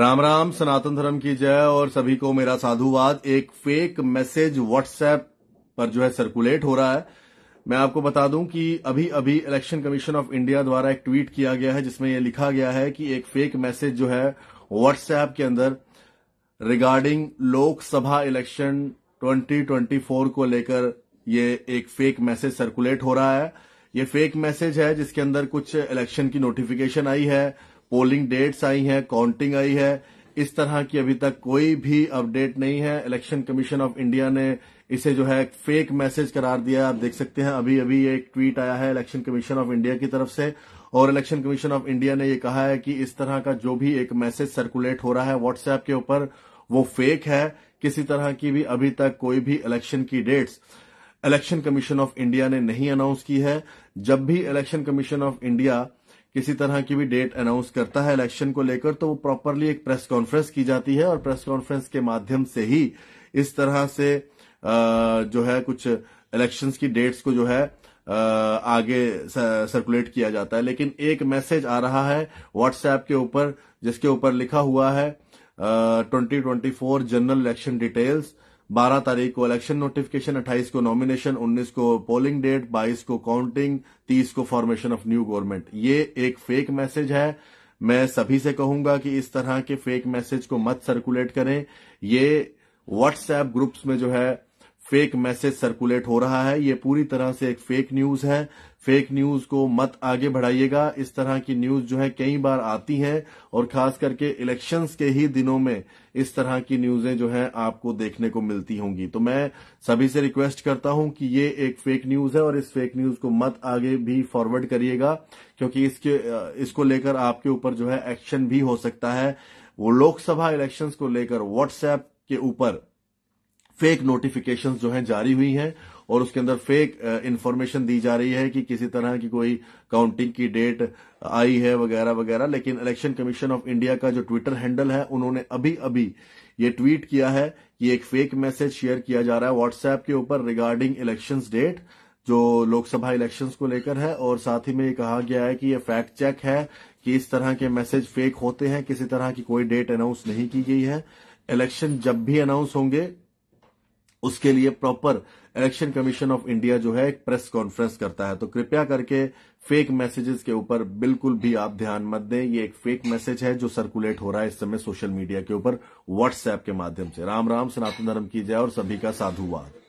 राम राम सनातन धर्म की जय और सभी को मेरा साधुवाद एक फेक मैसेज व्हाट्सएप पर जो है सर्कुलेट हो रहा है मैं आपको बता दूं कि अभी अभी इलेक्शन कमीशन ऑफ इंडिया द्वारा एक ट्वीट किया गया है जिसमें यह लिखा गया है कि एक फेक मैसेज जो है व्हाट्सएप के अंदर रिगार्डिंग लोकसभा इलेक्शन 2024 को लेकर ये एक फेक मैसेज सर्कुलेट हो रहा है ये फेक मैसेज है जिसके अंदर कुछ इलेक्शन की नोटिफिकेशन आई है पोलिंग डेट्स आई हैं काउंटिंग आई है इस तरह की अभी तक कोई भी अपडेट नहीं है इलेक्शन कमीशन ऑफ इंडिया ने इसे जो है फेक मैसेज करार दिया आप देख सकते हैं अभी अभी एक ट्वीट आया है इलेक्शन कमीशन ऑफ इंडिया की तरफ से और इलेक्शन कमीशन ऑफ इंडिया ने यह कहा है कि इस तरह का जो भी एक मैसेज सर्कुलेट हो रहा है व्हाट्सएप के ऊपर वो फेक है किसी तरह की भी अभी तक कोई भी इलेक्शन की dates election commission of India ने नहीं अनाउंस की है जब भी इलेक्शन कमीशन ऑफ इंडिया किसी तरह की भी डेट अनाउंस करता है इलेक्शन को लेकर तो वो प्रॉपरली एक प्रेस कॉन्फ्रेंस की जाती है और प्रेस कॉन्फ्रेंस के माध्यम से ही इस तरह से जो है कुछ इलेक्शन की डेट्स को जो है आगे सर्कुलेट किया जाता है लेकिन एक मैसेज आ रहा है व्हाट्सएप के ऊपर जिसके ऊपर लिखा हुआ है twenty twenty four general election details 12 तारीख को इलेक्शन नोटिफिकेशन 28 को नॉमिनेशन 19 को पोलिंग डेट 22 को काउंटिंग 30 को फॉर्मेशन ऑफ न्यू गवर्नमेंट ये एक फेक मैसेज है मैं सभी से कहूंगा कि इस तरह के फेक मैसेज को मत सर्कुलेट करें ये व्हाट्सएप ग्रुप्स में जो है फेक मैसेज सर्कुलेट हो रहा है ये पूरी तरह से एक फेक न्यूज है फेक न्यूज को मत आगे बढ़ाइएगा इस तरह की न्यूज जो है कई बार आती है और खास करके इलेक्शंस के ही दिनों में इस तरह की न्यूजें जो है आपको देखने को मिलती होंगी तो मैं सभी से रिक्वेस्ट करता हूं कि ये एक फेक न्यूज है और इस फेक न्यूज को मत आगे भी फॉरवर्ड करिएगा क्योंकि इसके इसको लेकर आपके ऊपर जो है एक्शन भी हो सकता है वो लोकसभा इलेक्शंस को लेकर व्हाट्सएप के ऊपर फेक नोटिफिकेशन जो है जारी हुई हैं और उसके अंदर फेक इन्फॉर्मेशन uh, दी जा रही है कि किसी तरह की कोई काउंटिंग की डेट आई है वगैरह वगैरह लेकिन इलेक्शन कमीशन ऑफ इंडिया का जो ट्विटर हैंडल है उन्होंने अभी अभी ये ट्वीट किया है कि एक फेक मैसेज शेयर किया जा रहा है व्हाट्सएप के ऊपर रिगार्डिंग इलेक्शन डेट जो लोकसभा इलेक्शंस को लेकर है और साथ ही में ये कहा गया है कि ये फैक्ट चेक है कि इस तरह के मैसेज फेक होते हैं किसी तरह की कोई डेट अनाउंस नहीं की गई है इलेक्शन जब भी अनाउंस होंगे उसके लिए proper election commission of India जो है एक प्रेस कॉन्फ्रेंस करता है तो कृपया करके फेक मैसेजेस के ऊपर बिल्कुल भी आप ध्यान मत दें ये एक फेक मैसेज है जो सर्कुलेट हो रहा है इस समय सोशल मीडिया के ऊपर व्हाट्सएप के माध्यम से राम राम सनातन धर्म की जय और सभी का साधुवाद